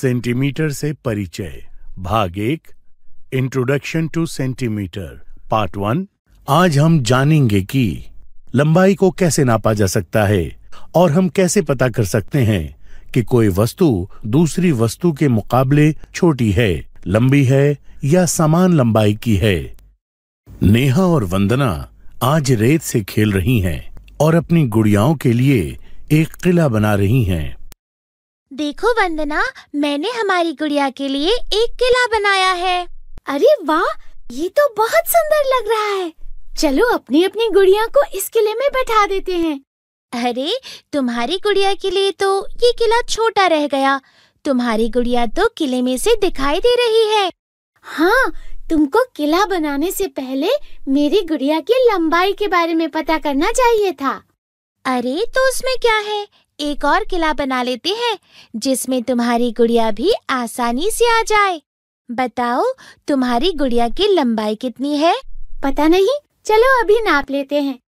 centimetre से परिचय भाग एक introduction to centimetre part one आज हम जानेंगे कि लंबाई को कैसे नापा जा सकता है और हम कैसे पता कर सकते हैं कि कोई वस्तु दूसरी वस्तु के मुकाबले छोटी है लंबी है या समान लंबाई की है नेहा और वंदना आज रेत से खेल रही हैं और अपनी गुड़ियाओं के लिए एक किला बना रही हैं देखो वंदना मैंने हमारी गुड़िया के लिए एक किला बनाया है अरे वाह ये तो बहुत सुंदर लग रहा है चलो अपनी अपनी गुड़िया को इस किले में बैठा देते हैं अरे तुम्हारी गुड़िया के लिए तो ये किला छोटा रह गया तुम्हारी गुड़िया तो किले में से दिखाई दे रही है हाँ तुमको किला बनाने से पहले मेरी गुड़िया की लंबाई के बारे में पता करना चाहिए था अरे तो उसमें क्या है एक और किला बना लेते हैं जिसमें तुम्हारी गुड़िया भी आसानी से आ जाए बताओ तुम्हारी गुड़िया की लंबाई कितनी है पता नहीं चलो अभी नाप लेते हैं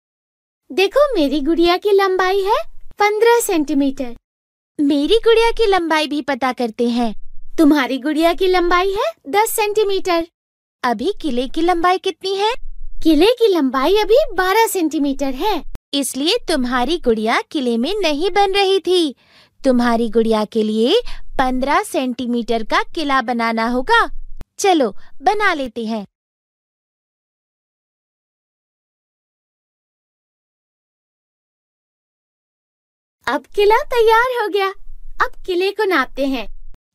देखो मेरी गुड़िया की लंबाई है पंद्रह सेंटीमीटर मेरी गुड़िया की लंबाई भी पता करते हैं तुम्हारी गुड़िया की लंबाई है दस सेंटीमीटर अभी किले की लंबाई कितनी है किले की लंबाई अभी बारह सेंटीमीटर है इसलिए तुम्हारी गुड़िया किले में नहीं बन रही थी तुम्हारी गुड़िया के लिए पंद्रह सेंटीमीटर का किला बनाना होगा चलो बना लेते हैं अब किला तैयार हो गया अब किले को नापते हैं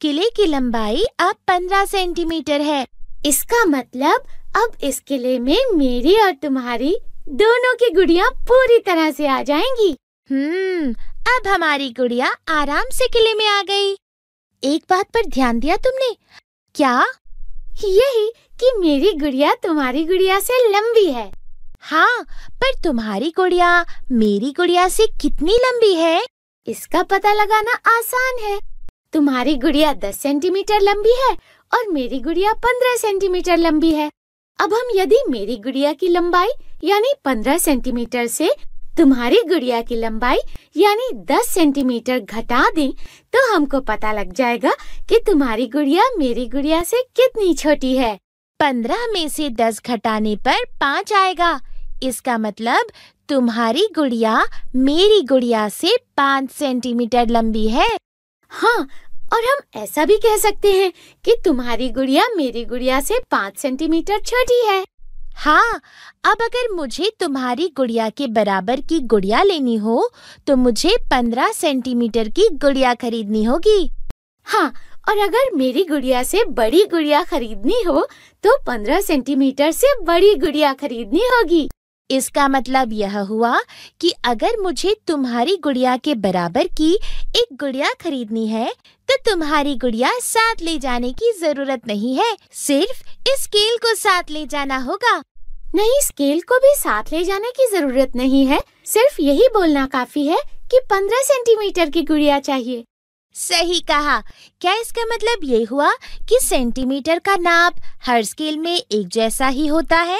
किले की लंबाई अब पंद्रह सेंटीमीटर है इसका मतलब अब इस किले में मेरी और तुम्हारी दोनों की गुड़िया पूरी तरह से आ जाएंगी हम्म अब हमारी गुड़िया आराम से किले में आ गई एक बात पर ध्यान दिया तुमने क्या यही कि मेरी गुड़िया तुम्हारी गुड़िया से लंबी है हाँ पर तुम्हारी गुड़िया मेरी गुड़िया से कितनी लंबी है इसका पता लगाना आसान है तुम्हारी गुड़िया दस सेंटीमीटर लंबी है और मेरी गुड़िया पंद्रह सेंटीमीटर लंबी है अब हम यदि मेरी गुड़िया की लंबाई यानी 15 सेंटीमीटर से तुम्हारी गुड़िया की लंबाई यानी 10 सेंटीमीटर घटा दें तो हमको पता लग जाएगा कि तुम्हारी गुड़िया मेरी गुड़िया से कितनी छोटी है पंद्रह में से दस घटाने पर पाँच आएगा इसका मतलब तुम्हारी गुड़िया मेरी गुड़िया से पाँच सेंटीमीटर लंबी है हाँ और हम ऐसा भी कह सकते हैं कि तुम्हारी गुड़िया मेरी गुड़िया से पाँच सेंटीमीटर छोटी है हाँ अब अगर मुझे तुम्हारी गुड़िया के बराबर की गुड़िया लेनी हो तो मुझे पंद्रह सेंटीमीटर की गुड़िया खरीदनी होगी हाँ और अगर मेरी गुड़िया से बड़ी गुड़िया खरीदनी हो तो पंद्रह सेंटीमीटर से बड़ी गुड़िया खरीदनी होगी इसका मतलब यह हुआ कि अगर मुझे तुम्हारी गुड़िया के बराबर की एक गुड़िया खरीदनी है तो तुम्हारी गुड़िया साथ ले जाने की जरूरत नहीं है सिर्फ इस स्केल को साथ ले जाना होगा नहीं स्केल को भी साथ ले जाने की जरूरत नहीं है सिर्फ यही बोलना काफी है कि पंद्रह सेंटीमीटर की गुड़िया चाहिए सही कहा क्या इसका मतलब ये हुआ कि सेंटीमीटर का नाप हर स्केल में एक जैसा ही होता है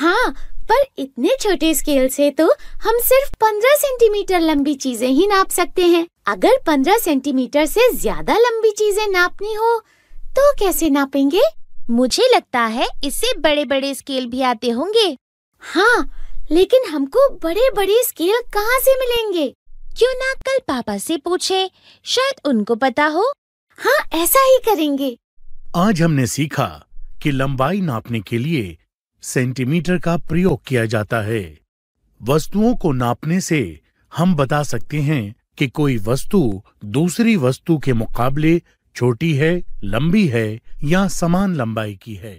हाँ पर इतने छोटे स्केल से तो हम सिर्फ पंद्रह सेंटीमीटर लंबी चीजें ही नाप सकते हैं अगर पंद्रह सेंटीमीटर से ज्यादा लंबी चीजें नापनी हो तो कैसे नापेंगे मुझे लगता है इससे बड़े बड़े स्केल भी आते होंगे हाँ लेकिन हमको बड़े बड़े स्केल कहाँ से मिलेंगे क्यों ना कल पापा से पूछे शायद उनको पता हो हाँ ऐसा ही करेंगे आज हमने सीखा कि लंबाई नापने के लिए सेंटीमीटर का प्रयोग किया जाता है वस्तुओं को नापने से हम बता सकते हैं कि कोई वस्तु दूसरी वस्तु के मुकाबले छोटी है लंबी है या समान लंबाई की है